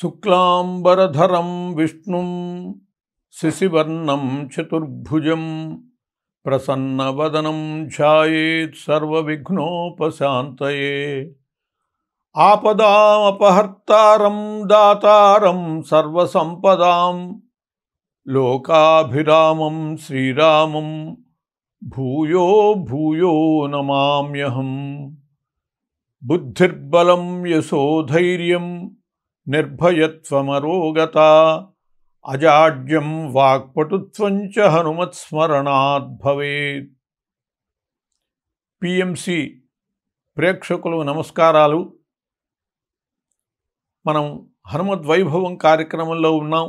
शुक्लांबरधरम विष्णु शिशिवर्णम चतुर्भुज प्रसन्न वदनम छाएत आपदापहर्ता दातारम सर्वसंपदा लोकाभिरामम भूयो भूयो नमाम्यहम बुद्धिर्बलम यशोधर्य నిర్భయత్వమరోగత అజాడ్యం చ హనుమత్స్మరణాద్ భవేత్ పిఎంసి ప్రేక్షకులు నమస్కారాలు మనం హనుమద్వైభవం కార్యక్రమంలో ఉన్నాం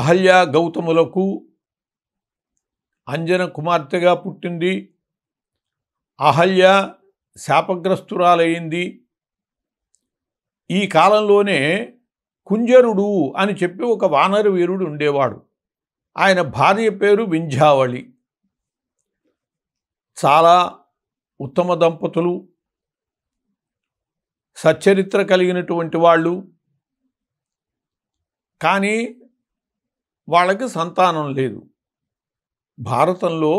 అహల్య గౌతములకు అంజన కుమార్తెగా పుట్టింది అహల్య శాపగ్రస్తురాలయ్యింది ఈ కాలంలోనే కుంజరుడు అని చెప్పి ఒక వానర వీరుడు ఉండేవాడు ఆయన భార్య పేరు వింజావళి చాలా ఉత్తమ దంపతులు సచ్చరిత్ర కలిగినటువంటి వాళ్ళు కానీ వాళ్ళకి సంతానం లేదు భారతంలో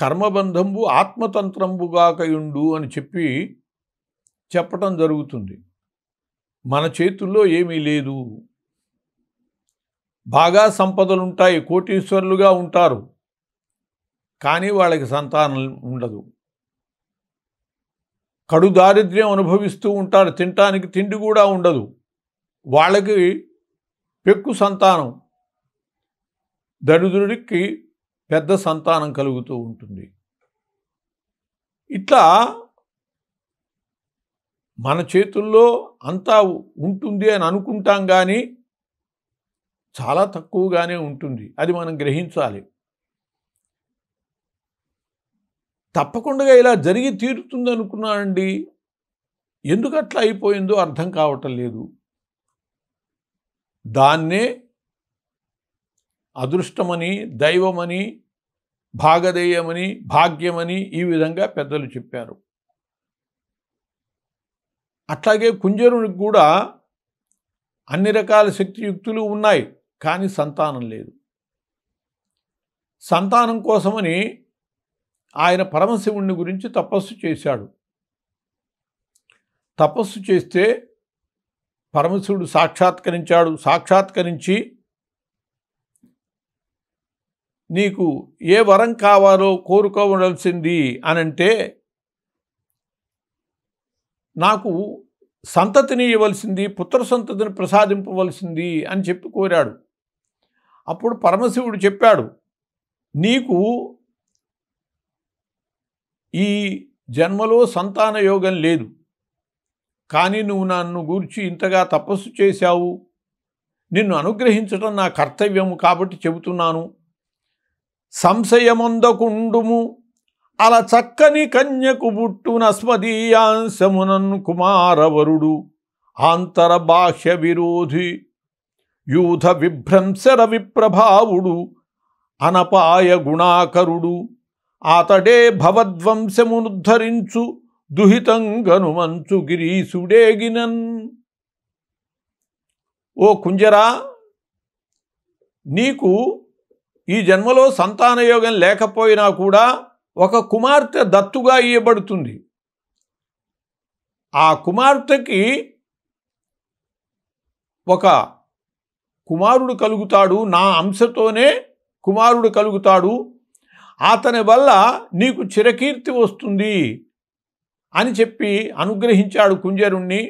కర్మబంధంబు ఆత్మతంత్రంబుగాకయుండు అని చెప్పి చెప్పటం జరుగుతుంది మన చేతుల్లో ఏమీ లేదు బాగా సంపదలుంటాయి కోటీశ్వరులుగా ఉంటారు కానీ వాళ్ళకి సంతానం ఉండదు కడు దారిద్ర్యం అనుభవిస్తూ ఉంటారు తినటానికి తిండి కూడా ఉండదు వాళ్ళకి పెక్కు సంతానం దరిద్రుడికి పెద్ద సంతానం కలుగుతూ ఉంటుంది ఇట్లా మన చేతుల్లో అంతా ఉంటుంది అని అనుకుంటాం కానీ చాలా తక్కువగానే ఉంటుంది అది మనం గ్రహించాలి తప్పకుండా ఇలా జరిగి తీరుతుంది అనుకున్నానండి ఎందుకు అట్లా అయిపోయిందో అర్థం కావటం లేదు దాన్నే అదృష్టమని దైవమని భాగధేయమని భాగ్యమని ఈ విధంగా పెద్దలు చెప్పారు అట్లాగే కుంజరునికి కూడా అన్ని రకాల శక్తియుక్తులు ఉన్నాయి కానీ సంతానం లేదు సంతానం కోసమని ఆయన పరమశివుణ్ణి గురించి తపస్సు చేశాడు తపస్సు చేస్తే పరమశివుడు సాక్షాత్కరించాడు సాక్షాత్కరించి నీకు ఏ వరం కావాలో కోరుకోవలసింది అనంటే నాకు సంతతిని ఇవ్వవలసింది పుత్ర సంతతిని ప్రసాదింపవలసింది అని చెప్పి కోరాడు అప్పుడు పరమశివుడు చెప్పాడు నీకు ఈ జన్మలో సంతాన యోగం లేదు కానీ నువ్వు నన్ను గూర్చి ఇంతగా తపస్సు చేశావు నిన్ను అనుగ్రహించడం నా కర్తవ్యము కాబట్టి చెబుతున్నాను సంశయమొందకుండుము అలా చక్కని కన్యకు బుట్టున స్మదీయాంశమునన్ కుమారవరుడు ఆంతర బాహ్య విరోధి యూధ విభ్రంశర విప్రభావుడు అనపాయ గుణాకరుడు అతడే భవద్వంశమునుద్ధరించు దుహితం గిరీసుడే గిరీసుడేగినన్ ఓ కుంజరా నీకు ఈ జన్మలో సంతానయోగం లేకపోయినా కూడా ఒక కుమార్తె దత్తుగా ఇవ్వబడుతుంది ఆ కుమార్తెకి ఒక కుమారుడు కలుగుతాడు నా అంశతోనే కుమారుడు కలుగుతాడు అతని వల్ల నీకు చిరకీర్తి వస్తుంది అని చెప్పి అనుగ్రహించాడు కుంజరుణ్ణి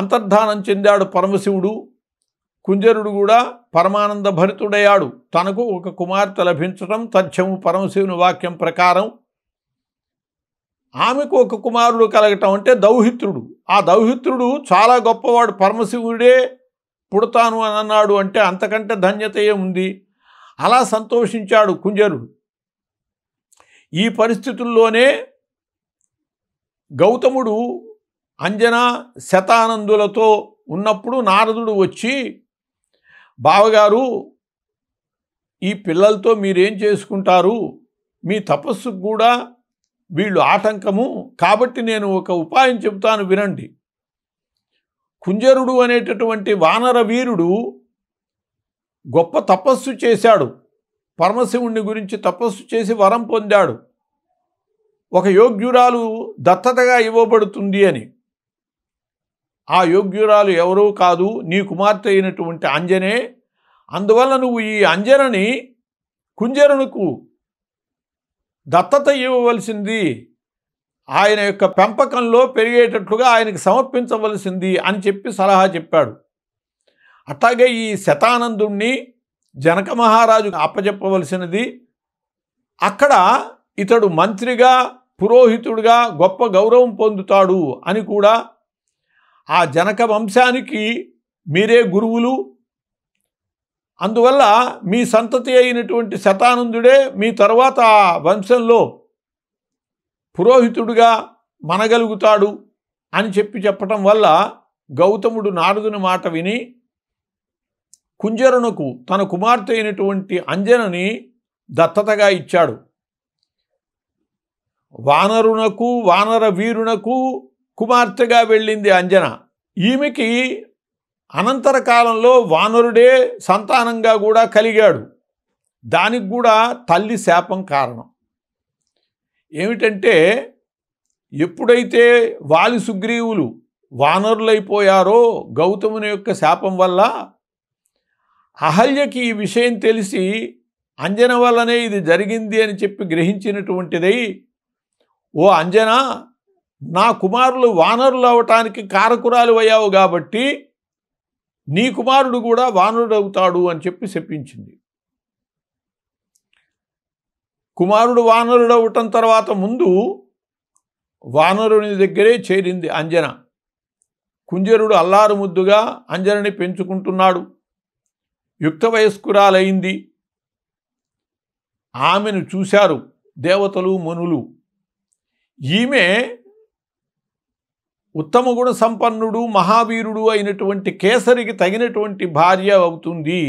అంతర్ధానం చెందాడు పరమశివుడు కుంజరుడు కూడా పరమానంద భరితుడయ్యాడు తనకు ఒక కుమార్తె లభించటం తథ్యము పరమశివుని వాక్యం ప్రకారం ఆమెకు ఒక కుమారుడు కలగటం అంటే దౌహిత్రుడు ఆ దౌహిత్రుడు చాలా గొప్పవాడు పరమశివుడే పుడతాను అని అన్నాడు అంటే అంతకంటే ధన్యత ఉంది అలా సంతోషించాడు కుంజరుడు ఈ పరిస్థితుల్లోనే గౌతముడు అంజన శతానందులతో ఉన్నప్పుడు నారదుడు వచ్చి బావగారు ఈ పిల్లలతో మీరేం చేసుకుంటారు మీ తపస్సుకు కూడా వీళ్ళు ఆటంకము కాబట్టి నేను ఒక ఉపాయం చెబుతాను వినండి కుంజరుడు అనేటటువంటి వానర వీరుడు గొప్ప తపస్సు చేశాడు పరమశివుణ్ణి గురించి తపస్సు చేసి వరం పొందాడు ఒక యోగ్యురాలు దత్తతగా ఇవ్వబడుతుంది అని ఆ యోగ్యురాలు ఎవరూ కాదు నీ కుమార్తె అయినటువంటి అంజనే అందువల్ల నువ్వు ఈ అంజనని కుంజరునుకు దత్తత ఇవ్వవలసింది ఆయన యొక్క పెంపకంలో పెరిగేటట్లుగా ఆయనకు సమర్పించవలసింది అని చెప్పి సలహా చెప్పాడు అట్లాగే ఈ శతానందుణ్ణి జనక మహారాజుకు అప్పచెప్పవలసినది అక్కడ ఇతడు మంత్రిగా పురోహితుడిగా గొప్ప గౌరవం పొందుతాడు అని కూడా ఆ జనక వంశానికి మీరే గురువులు అందువల్ల మీ సంతతి అయినటువంటి శతానందుడే మీ తర్వాత ఆ వంశంలో పురోహితుడుగా మనగలుగుతాడు అని చెప్పి చెప్పటం వల్ల గౌతముడు నారదుని మాట విని కుంజరునకు తన కుమార్తె అయినటువంటి అంజనని దత్తతగా ఇచ్చాడు వానరునకు వానర వీరునకు కుమార్తెగా వెళ్ళింది అంజన ఈమెకి అనంతర కాలంలో వానరుడే సంతానంగా కూడా కలిగాడు దానికి కూడా తల్లి శాపం కారణం ఏమిటంటే ఎప్పుడైతే వాలి సుగ్రీవులు వానరులైపోయారో గౌతముని యొక్క శాపం వల్ల అహల్యకి ఈ విషయం తెలిసి అంజన వల్లనే ఇది జరిగింది అని చెప్పి గ్రహించినటువంటిదై ఓ అంజనా నా కుమారులు వానరులు అవటానికి కారకురాలు అయ్యావు కాబట్టి నీ కుమారుడు కూడా వానరుడు అవుతాడు అని చెప్పి చెప్పించింది కుమారుడు వానరుడు అవటం తర్వాత ముందు వానరుని దగ్గరే చేరింది అంజన కుంజరుడు అల్లారు ముద్దుగా అంజనని పెంచుకుంటున్నాడు యుక్త వయస్కురాలైంది ఆమెను చూశారు దేవతలు మునులు ఈమె ఉత్తమ గుణ సంపన్నుడు మహావీరుడు అయినటువంటి కేసరికి తగినటువంటి భార్య అవుతుంది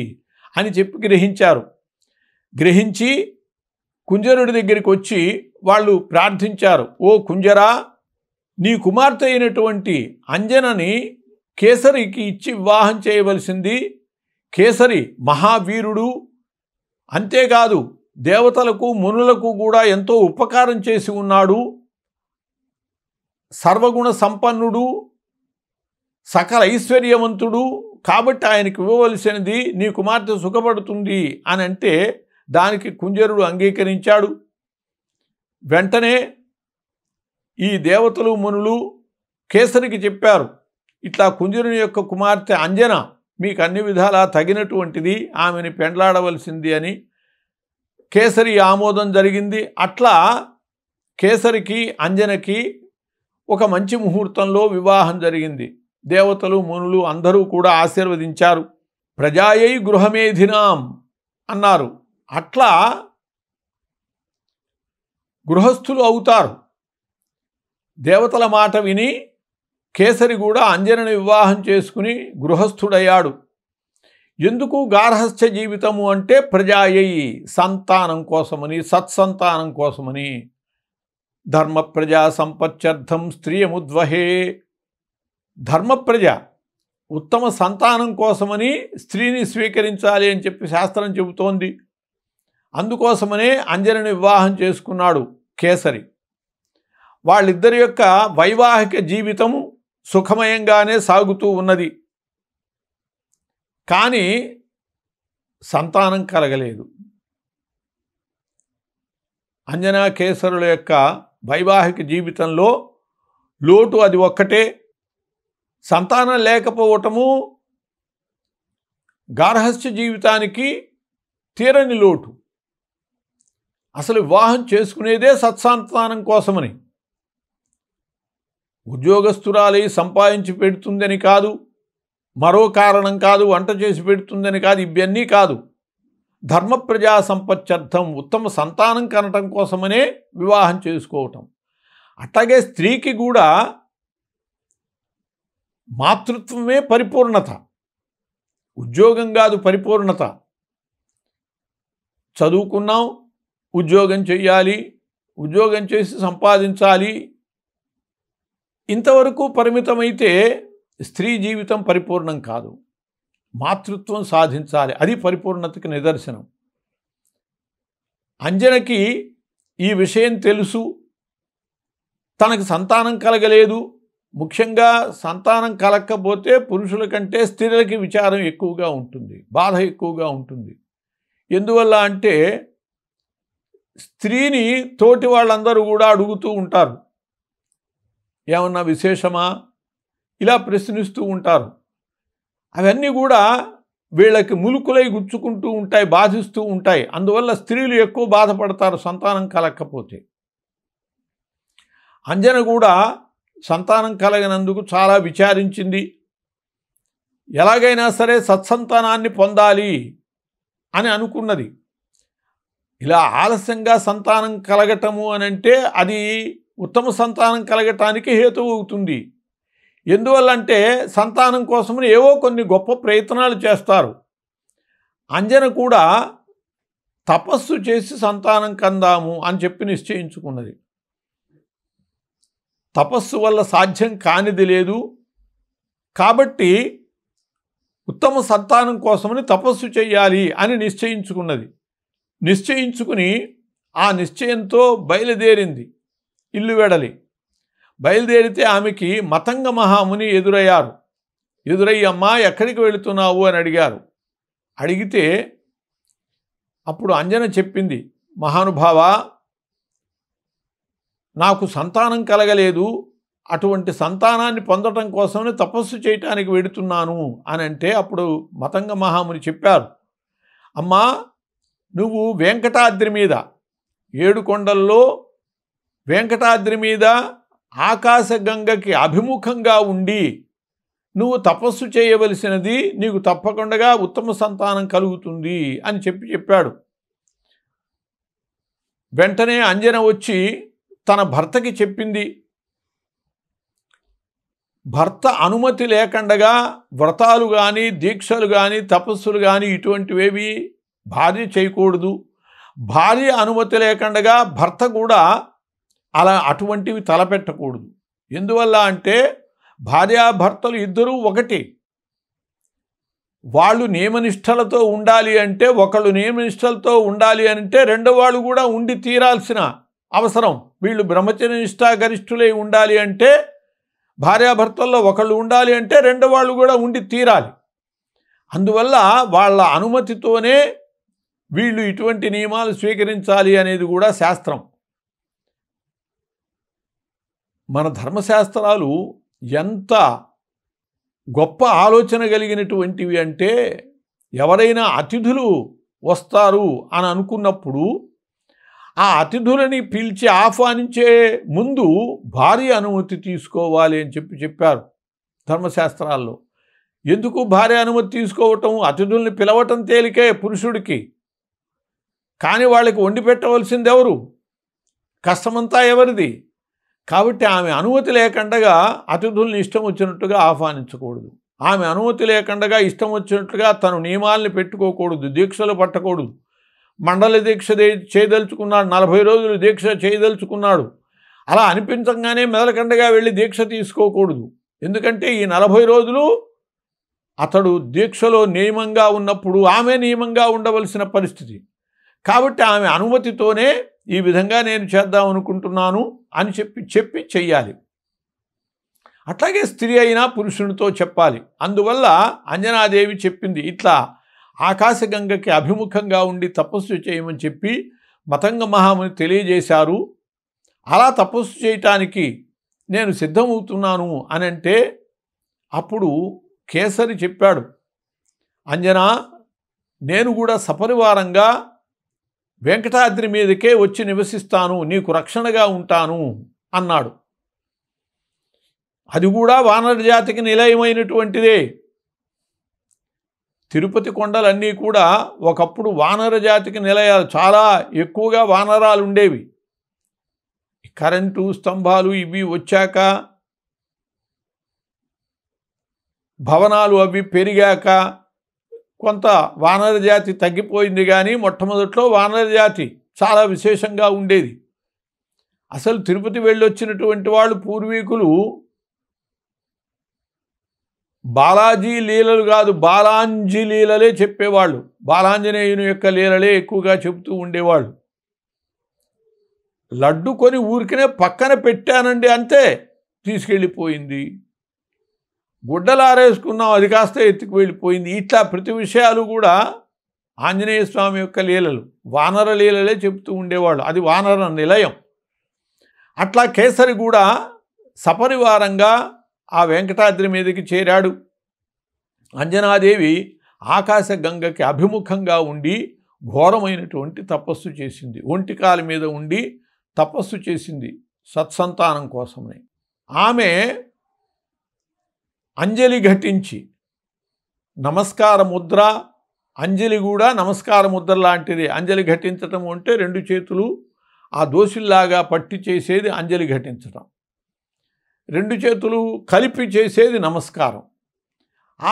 అని చెప్పి గ్రహించారు గ్రహించి కుంజరుడి దగ్గరికి వచ్చి వాళ్ళు ప్రార్థించారు ఓ కుంజరా నీ కుమార్తె అయినటువంటి అంజనని కేసరికి ఇచ్చి వివాహం చేయవలసింది కేసరి మహావీరుడు అంతేకాదు దేవతలకు మునులకు కూడా ఎంతో ఉపకారం చేసి ఉన్నాడు సర్వగుణ సంపన్నుడు సకల ఐశ్వర్యవంతుడు కాబట్టి ఆయనకి ఇవ్వవలసినది నీ కుమార్తె సుఖపడుతుంది అని అంటే దానికి కుంజరుడు అంగీకరించాడు వెంటనే ఈ దేవతలు మునులు కేసరికి చెప్పారు ఇట్లా కుంజరుని యొక్క కుమార్తె అంజన మీకు అన్ని విధాలా తగినటువంటిది ఆమెని పెండ్లాడవలసింది అని కేసరి ఆమోదం జరిగింది అట్లా కేసరికి అంజనకి ఒక మంచి ముహూర్తంలో వివాహం జరిగింది దేవతలు మునులు అందరూ కూడా ఆశీర్వదించారు ప్రజాయై గృహమేధినాం అన్నారు అట్లా గృహస్థులు అవుతారు దేవతల మాట విని కేసరి కూడా అంజనను వివాహం చేసుకుని గృహస్థుడయ్యాడు ఎందుకు గార్హస్థ జీవితము అంటే ప్రజాయయి సంతానం కోసమని సత్సంతానం కోసమని ధర్మ ప్రజా సంపత్యర్థం స్త్రీయముద్వహే ధర్మప్రజ ఉత్తమ సంతానం కోసమని స్త్రీని స్వీకరించాలి అని చెప్పి శాస్త్రం చెబుతోంది అందుకోసమనే అంజలిని వివాహం చేసుకున్నాడు కేసరి వాళ్ళిద్దరి యొక్క వైవాహిక జీవితం సుఖమయంగానే సాగుతూ ఉన్నది కానీ సంతానం కలగలేదు అంజనా కేసరుల యొక్క వైవాహిక జీవితంలో లోటు అది ఒక్కటే సంతానం లేకపోవటము గార్హస్థ్య జీవితానికి తీరని లోటు అసలు వివాహం చేసుకునేదే సత్సంతానం కోసమని ఉద్యోగస్తురాలి సంపాదించి పెడుతుందని కాదు మరో కారణం కాదు వంట చేసి పెడుతుందని కాదు ఇవన్నీ కాదు ధర్మ ప్రజా సంపత్యర్థం ఉత్తమ సంతానం కనటం కోసమనే వివాహం చేసుకోవటం అట్లాగే స్త్రీకి కూడా మాతృత్వమే పరిపూర్ణత ఉద్యోగం కాదు పరిపూర్ణత చదువుకున్నాం ఉద్యోగం చేయాలి ఉద్యోగం చేసి సంపాదించాలి ఇంతవరకు పరిమితమైతే స్త్రీ జీవితం పరిపూర్ణం కాదు మాతృత్వం సాధించాలి అది పరిపూర్ణతకి నిదర్శనం అంజనకి ఈ విషయం తెలుసు తనకు సంతానం కలగలేదు ముఖ్యంగా సంతానం కలగకపోతే పురుషుల కంటే స్త్రీలకి విచారం ఎక్కువగా ఉంటుంది బాధ ఎక్కువగా ఉంటుంది ఎందువల్ల అంటే స్త్రీని తోటి వాళ్ళందరూ కూడా అడుగుతూ ఉంటారు ఏమన్నా విశేషమా ఇలా ప్రశ్నిస్తూ ఉంటారు అవన్నీ కూడా వీళ్ళకి ములుకులై గుచ్చుకుంటూ ఉంటాయి బాధిస్తూ ఉంటాయి అందువల్ల స్త్రీలు ఎక్కువ బాధపడతారు సంతానం కలగకపోతే అంజన కూడా సంతానం కలగనందుకు చాలా విచారించింది ఎలాగైనా సరే సత్సంతానాన్ని పొందాలి అని అనుకున్నది ఇలా ఆలస్యంగా సంతానం కలగటము అని అంటే అది ఉత్తమ సంతానం కలగటానికి హేతు అవుతుంది ఎందువల్ల అంటే సంతానం కోసమని ఏవో కొన్ని గొప్ప ప్రయత్నాలు చేస్తారు అంజన కూడా తపస్సు చేసి సంతానం కందాము అని చెప్పి నిశ్చయించుకున్నది తపస్సు వల్ల సాధ్యం కానిది లేదు కాబట్టి ఉత్తమ సంతానం కోసమని తపస్సు చేయాలి అని నిశ్చయించుకున్నది నిశ్చయించుకుని ఆ నిశ్చయంతో బయలుదేరింది ఇల్లు వెడలి బయలుదేరితే ఆమెకి మతంగ మహాముని ఎదురయ్యారు ఎదురయ్యమ్మా ఎక్కడికి వెళుతున్నావు అని అడిగారు అడిగితే అప్పుడు అంజన చెప్పింది మహానుభావ నాకు సంతానం కలగలేదు అటువంటి సంతానాన్ని పొందటం కోసమే తపస్సు చేయటానికి వెడుతున్నాను అని అంటే అప్పుడు మతంగ మహాముని చెప్పారు అమ్మా నువ్వు వెంకటాద్రి మీద ఏడు కొండల్లో వెంకటాద్రి మీద ఆకాశగంగకి అభిముఖంగా ఉండి నువ్వు తపస్సు చేయవలసినది నీకు తప్పకుండా ఉత్తమ సంతానం కలుగుతుంది అని చెప్పి చెప్పాడు వెంటనే అంజన వచ్చి తన భర్తకి చెప్పింది భర్త అనుమతి లేకుండగా వ్రతాలు కానీ దీక్షలు కానీ తపస్సులు కానీ ఇటువంటివేవి భార్య చేయకూడదు భార్య అనుమతి లేకుండగా భర్త కూడా అలా అటువంటివి తలపెట్టకూడదు ఎందువల్ల అంటే భార్యాభర్తలు ఇద్దరూ ఒకటి వాళ్ళు నియమనిష్టలతో ఉండాలి అంటే ఒకళ్ళు నియమనిష్టలతో ఉండాలి అంటే రెండో వాళ్ళు కూడా ఉండి తీరాల్సిన అవసరం వీళ్ళు బ్రహ్మచర్య నిష్టాగరిష్ఠులై ఉండాలి అంటే భార్యాభర్తల్లో ఒకళ్ళు ఉండాలి అంటే రెండో వాళ్ళు కూడా ఉండి తీరాలి అందువల్ల వాళ్ళ అనుమతితోనే వీళ్ళు ఇటువంటి నియమాలు స్వీకరించాలి అనేది కూడా శాస్త్రం మన ధర్మశాస్త్రాలు ఎంత గొప్ప ఆలోచన కలిగినటువంటివి అంటే ఎవరైనా అతిథులు వస్తారు అని అనుకున్నప్పుడు ఆ అతిథులని పిలిచి ఆహ్వానించే ముందు భారీ అనుమతి తీసుకోవాలి అని చెప్పి చెప్పారు ధర్మశాస్త్రాల్లో ఎందుకు భారీ అనుమతి తీసుకోవటం అతిథుల్ని పిలవటం తేలికే పురుషుడికి కానీ వాళ్ళకి వండి పెట్టవలసింది ఎవరు కష్టమంతా ఎవరిది కాబట్టి ఆమె అనుమతి లేకుండా అతిథుల్ని ఇష్టం వచ్చినట్టుగా ఆహ్వానించకూడదు ఆమె అనుమతి లేకుండా ఇష్టం వచ్చినట్లుగా తను నియమాల్ని పెట్టుకోకూడదు దీక్షలు పట్టకూడదు మండల దీక్ష చేయదలుచుకున్నాడు నలభై రోజులు దీక్ష చేయదలుచుకున్నాడు అలా అనిపించగానే మెదలకండగా వెళ్ళి దీక్ష తీసుకోకూడదు ఎందుకంటే ఈ నలభై రోజులు అతడు దీక్షలో నియమంగా ఉన్నప్పుడు ఆమె నియమంగా ఉండవలసిన పరిస్థితి కాబట్టి ఆమె అనుమతితోనే ఈ విధంగా నేను చేద్దాం అనుకుంటున్నాను అని చెప్పి చెప్పి చెయ్యాలి అట్లాగే స్త్రీ అయినా పురుషునితో చెప్పాలి అందువల్ల అంజనాదేవి చెప్పింది ఇట్లా ఆకాశగంగకి అభిముఖంగా ఉండి తపస్సు చేయమని చెప్పి మతంగ మహాముని తెలియజేశారు అలా తపస్సు చేయటానికి నేను సిద్ధమవుతున్నాను అని అంటే అప్పుడు కేసరి చెప్పాడు అంజనా నేను కూడా సపరివారంగా వెంకటాద్రి మీదకే వచ్చి నివసిస్తాను నీకు రక్షణగా ఉంటాను అన్నాడు అది కూడా వానర జాతికి నిలయమైనటువంటిదే తిరుపతి కొండలన్నీ కూడా ఒకప్పుడు వానర జాతికి నిలయాలు చాలా ఎక్కువగా వానరాలు ఉండేవి కరెంటు స్తంభాలు ఇవి వచ్చాక భవనాలు అవి పెరిగాక కొంత వానర జాతి తగ్గిపోయింది కానీ మొట్టమొదట్లో వానర జాతి చాలా విశేషంగా ఉండేది అసలు తిరుపతి వెళ్ళొచ్చినటువంటి వాళ్ళు పూర్వీకులు బాలాజీ లీలలు కాదు బాలాంజీ లీలలే చెప్పేవాళ్ళు బాలాంజనేయుని యొక్క లీలలే ఎక్కువగా చెబుతూ ఉండేవాళ్ళు లడ్డు కొని ఊరికనే పక్కన పెట్టానండి అంతే తీసుకెళ్ళిపోయింది గుడ్డలారేసుకున్నాం అది కాస్త ఎత్తుకు వెళ్ళిపోయింది ఇట్లా ప్రతి విషయాలు కూడా ఆంజనేయ స్వామి యొక్క లీలలు వానర లీలలే చెప్తూ ఉండేవాళ్ళు అది వానర నిలయం అట్లా కేసరి కూడా సపరివారంగా ఆ వెంకటాద్రి మీదకి చేరాడు అంజనాదేవి ఆకాశ గంగకి అభిముఖంగా ఉండి ఘోరమైనటువంటి తపస్సు చేసింది ఒంటికాల మీద ఉండి తపస్సు చేసింది సత్సంతానం కోసమని ఆమె అంజలి ఘటించి నమస్కార ముద్ర అంజలి కూడా నమస్కార ముద్ర లాంటిది అంజలి ఘటించటం అంటే రెండు చేతులు ఆ దోషుల్లాగా పట్టి చేసేది అంజలి ఘటించటం రెండు చేతులు కలిపి చేసేది నమస్కారం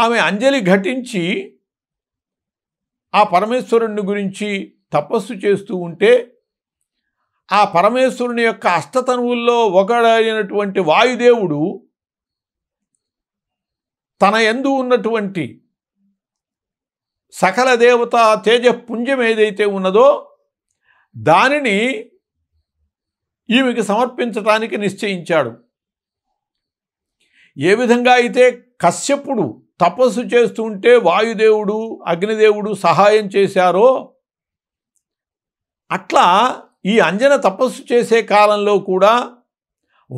ఆమె అంజలి ఘటించి ఆ పరమేశ్వరుణ్ణి గురించి తపస్సు చేస్తూ ఉంటే ఆ పరమేశ్వరుని యొక్క అష్టతనువుల్లో ఒకడైనటువంటి వాయుదేవుడు తన ఎందు ఉన్నటువంటి సకల దేవత తేజపుంజం ఏదైతే ఉన్నదో దానిని ఈమెకి సమర్పించటానికి నిశ్చయించాడు ఏ విధంగా అయితే కశ్యపుడు తపస్సు చేస్తూ ఉంటే వాయుదేవుడు అగ్నిదేవుడు సహాయం చేశారో అట్లా ఈ అంజన తపస్సు చేసే కాలంలో కూడా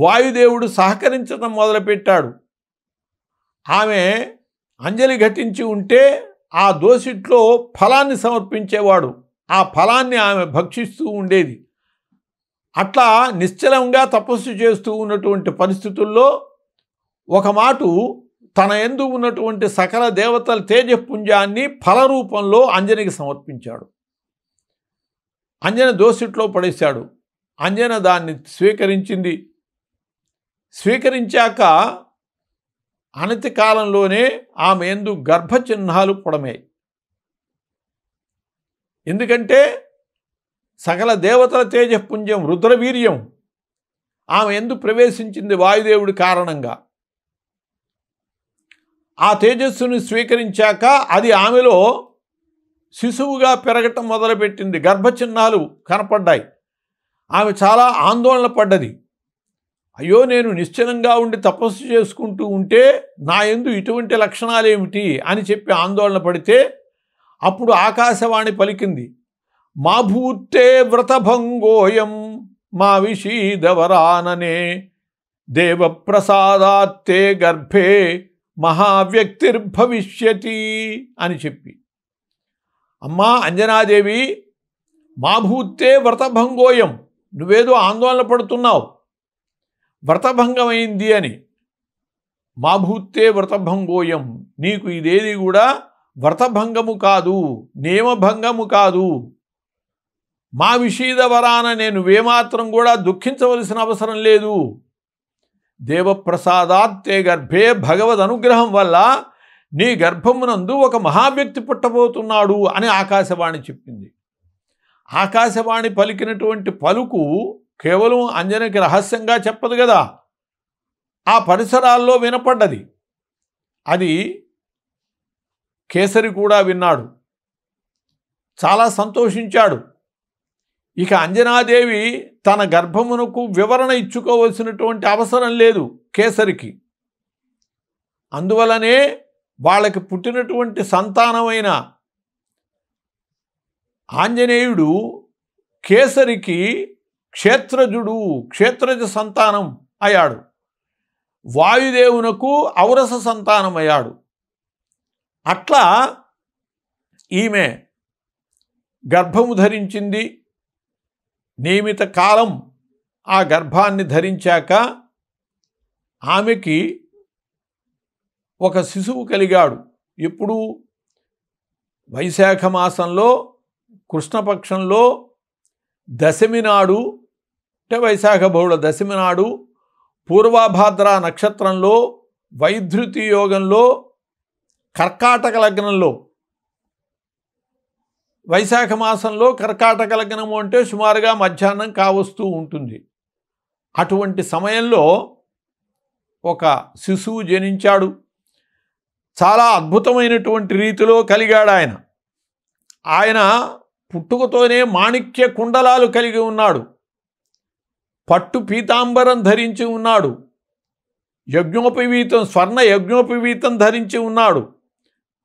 వాయుదేవుడు సహకరించడం మొదలుపెట్టాడు ఆమె అంజలి ఘటించి ఉంటే ఆ దోసిట్లో ఫలాన్ని సమర్పించేవాడు ఆ ఫలాన్ని ఆమె భక్షిస్తూ ఉండేది అట్లా నిశ్చలంగా తపస్సు చేస్తూ ఉన్నటువంటి పరిస్థితుల్లో ఒక మాటు తన ఎందు ఉన్నటువంటి సకల దేవతల తేజపుంజాన్ని ఫల రూపంలో అంజనికి సమర్పించాడు అంజన దోసిట్లో పడేశాడు అంజన దాన్ని స్వీకరించింది స్వీకరించాక అనతి కాలంలోనే ఆమె ఎందు గర్భచిహ్నాలు పొడమే ఎందుకంటే సకల దేవతల తేజపుంజం రుద్రవీర్యం ఆమె ఎందు ప్రవేశించింది వాయుదేవుడి కారణంగా ఆ తేజస్సుని స్వీకరించాక అది ఆమెలో శిశువుగా పెరగటం మొదలుపెట్టింది గర్భచిహ్నాలు కనపడ్డాయి ఆమె చాలా ఆందోళన పడ్డది అయ్యో నేను నిశ్చలంగా ఉండి తపస్సు చేసుకుంటూ ఉంటే నా ఎందు ఇటువంటి లక్షణాలేమిటి అని చెప్పి ఆందోళన పడితే అప్పుడు ఆకాశవాణి పలికింది మా భూతే వ్రతభంగోయం మా విషీదవరాననే దేవప్రసాదాత్తే గర్భే మహావ్యక్తిర్భవిష్యతి అని చెప్పి అమ్మా అంజనాదేవి మా భూతే వ్రతభంగోయం నువ్వేదో ఆందోళన పడుతున్నావు వ్రతభంగమైంది అని మా భూత్తే వ్రతభంగోయం నీకు ఇదేది కూడా వ్రతభంగము కాదు నియమభంగము కాదు మా విషీదవరాన నేను వేమాత్రం కూడా దుఃఖించవలసిన అవసరం లేదు దేవప్రసాదాత్తే గర్భే భగవద్ అనుగ్రహం వల్ల నీ గర్భమునందు ఒక మహావ్యక్తి పుట్టబోతున్నాడు అని ఆకాశవాణి చెప్పింది ఆకాశవాణి పలికినటువంటి పలుకు కేవలం అంజనకి రహస్యంగా చెప్పదు కదా ఆ పరిసరాల్లో వినపడ్డది అది కేసరి కూడా విన్నాడు చాలా సంతోషించాడు ఇక అంజనాదేవి తన గర్భమునకు వివరణ ఇచ్చుకోవలసినటువంటి అవసరం లేదు కేసరికి అందువలనే వాళ్ళకి పుట్టినటువంటి సంతానమైన ఆంజనేయుడు కేసరికి క్షేత్రజుడు క్షేత్రజ సంతానం అయ్యాడు వాయుదేవునకు ఔరస సంతానం అయ్యాడు అట్లా ఈమె గర్భము ధరించింది నియమిత కాలం ఆ గర్భాన్ని ధరించాక ఆమెకి ఒక శిశువు కలిగాడు ఎప్పుడు వైశాఖ మాసంలో కృష్ణపక్షంలో దశమి నాడు అంటే వైశాఖ బహుళ దశమి నాడు పూర్వభాద్ర నక్షత్రంలో వైధృతి యోగంలో కర్కాటక లగ్నంలో వైశాఖ మాసంలో కర్కాటక లగ్నము అంటే సుమారుగా మధ్యాహ్నం కావస్తూ ఉంటుంది అటువంటి సమయంలో ఒక శిశువు జనించాడు చాలా అద్భుతమైనటువంటి రీతిలో కలిగాడు ఆయన ఆయన పుట్టుకతోనే మాణిక్య కుండలాలు కలిగి ఉన్నాడు పట్టు పీతాంబరం ధరించి ఉన్నాడు యజ్ఞోపవీతం స్వర్ణ యజ్ఞోపవీతం ధరించి ఉన్నాడు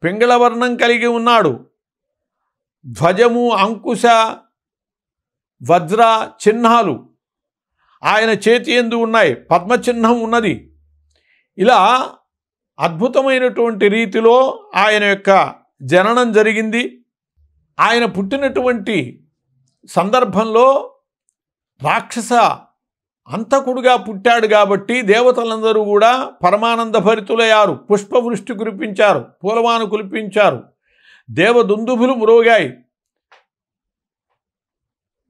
పింగళవర్ణం కలిగి ఉన్నాడు ధ్వజము అంకుశ వజ్ర చిహ్నాలు ఆయన చేతి ఎందు ఉన్నాయి పద్మచిహ్నం ఉన్నది ఇలా అద్భుతమైనటువంటి రీతిలో ఆయన యొక్క జననం జరిగింది ఆయన పుట్టినటువంటి సందర్భంలో రాక్షస అంతకుడుగా పుట్టాడు కాబట్టి దేవతలందరూ కూడా పరమానంద భరితులయ్యారు పుష్పవృష్టి కురిపించారు పూలవాను కురిపించారు దేవదుందుభులు మురోగాయి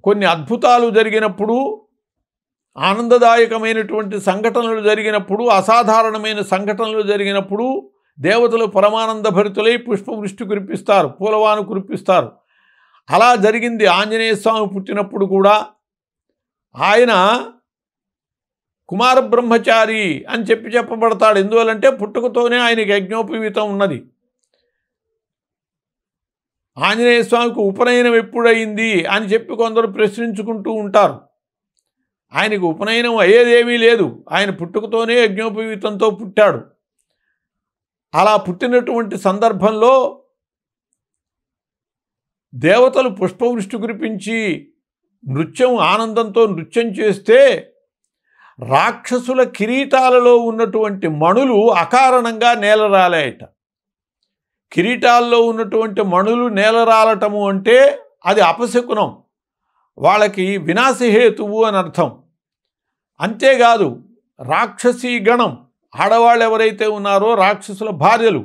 కొన్ని అద్భుతాలు జరిగినప్పుడు ఆనందదాయకమైనటువంటి సంఘటనలు జరిగినప్పుడు అసాధారణమైన సంఘటనలు జరిగినప్పుడు దేవతలు పరమానంద భరితులై పుష్పవృష్టి కురిపిస్తారు పూలవాను కురిపిస్తారు అలా జరిగింది ఆంజనేయ స్వామి పుట్టినప్పుడు కూడా ఆయన కుమార బ్రహ్మచారి అని చెప్పి చెప్పబడతాడు ఎందువలంటే పుట్టుకతోనే ఆయనకి యజ్ఞోపవీతం ఉన్నది ఆంజనేయ స్వామికి ఉపనయనం ఎప్పుడైంది అని చెప్పి కొందరు ప్రశ్నించుకుంటూ ఉంటారు ఆయనకు ఉపనయనం అయ్యేదేమీ లేదు ఆయన పుట్టుకతోనే యజ్ఞోపవీతంతో పుట్టాడు అలా పుట్టినటువంటి సందర్భంలో దేవతలు పుష్పవృష్టి కురిపించి నృత్యం ఆనందంతో నృత్యం చేస్తే రాక్షసుల కిరీటాలలో ఉన్నటువంటి మణులు అకారణంగా నేలరాలేయట కిరీటాల్లో ఉన్నటువంటి మణులు నేలరాలటము అంటే అది అపశకునం వాళ్ళకి వినాశహేతువు అని అర్థం అంతేకాదు రాక్షసీ గణం ఆడవాళ్ళు ఎవరైతే ఉన్నారో రాక్షసుల భార్యలు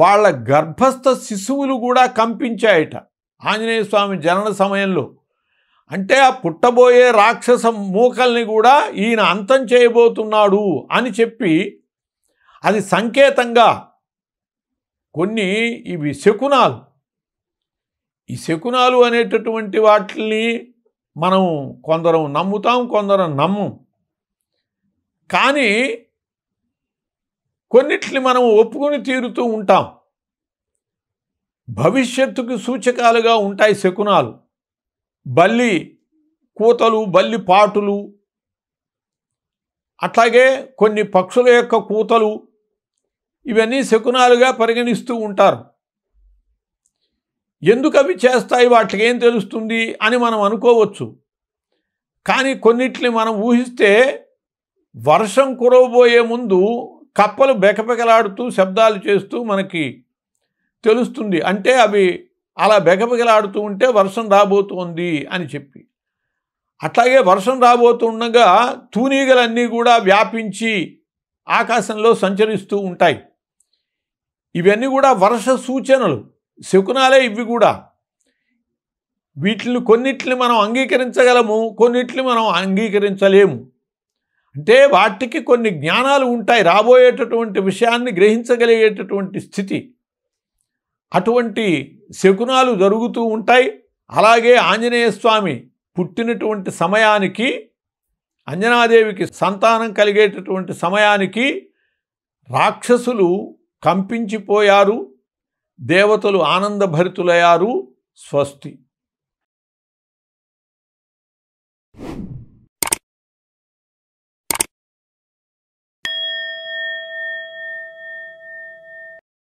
వాళ్ళ గర్భస్థ శిశువులు కూడా కంపించాయట ఆంజనేయ స్వామి జనన సమయంలో అంటే ఆ పుట్టబోయే రాక్షస మూకల్ని కూడా ఈయన అంతం చేయబోతున్నాడు అని చెప్పి అది సంకేతంగా కొన్ని ఇవి శకునాలు ఈ శకునాలు అనేటటువంటి వాటిని మనం కొందరం నమ్ముతాం కొందరం నమ్ము కానీ కొన్నిటిని మనం ఒప్పుకుని తీరుతూ ఉంటాం భవిష్యత్తుకు సూచకాలుగా ఉంటాయి శకునాలు బల్లి కూతలు బల్లి పాటులు అట్లాగే కొన్ని పక్షుల యొక్క కూతలు ఇవన్నీ శకునాలుగా పరిగణిస్తూ ఉంటారు ఎందుకు అవి చేస్తాయి వాటికి ఏం తెలుస్తుంది అని మనం అనుకోవచ్చు కానీ కొన్నిటిని మనం ఊహిస్తే వర్షం కురవబోయే ముందు కప్పలు బెకబెకలాడుతూ శబ్దాలు చేస్తూ మనకి తెలుస్తుంది అంటే అవి అలా బెగబెగలాడుతూ ఉంటే వర్షం రాబోతోంది అని చెప్పి అట్లాగే వర్షం రాబోతుండగా తూనీగలన్నీ కూడా వ్యాపించి ఆకాశంలో సంచరిస్తూ ఉంటాయి ఇవన్నీ కూడా వర్ష సూచనలు శకునాలే ఇవి కూడా వీటిని కొన్నిటిని మనం అంగీకరించగలము కొన్నిటిని మనం అంగీకరించలేము అంటే వాటికి కొన్ని జ్ఞానాలు ఉంటాయి రాబోయేటటువంటి విషయాన్ని గ్రహించగలిగేటటువంటి స్థితి అటువంటి శకునాలు జరుగుతూ ఉంటాయి అలాగే ఆంజనేయ స్వామి పుట్టినటువంటి సమయానికి అంజనాదేవికి సంతానం కలిగేటటువంటి సమయానికి రాక్షసులు కంపించిపోయారు దేవతలు ఆనందభరితులయ్యారు స్వస్తి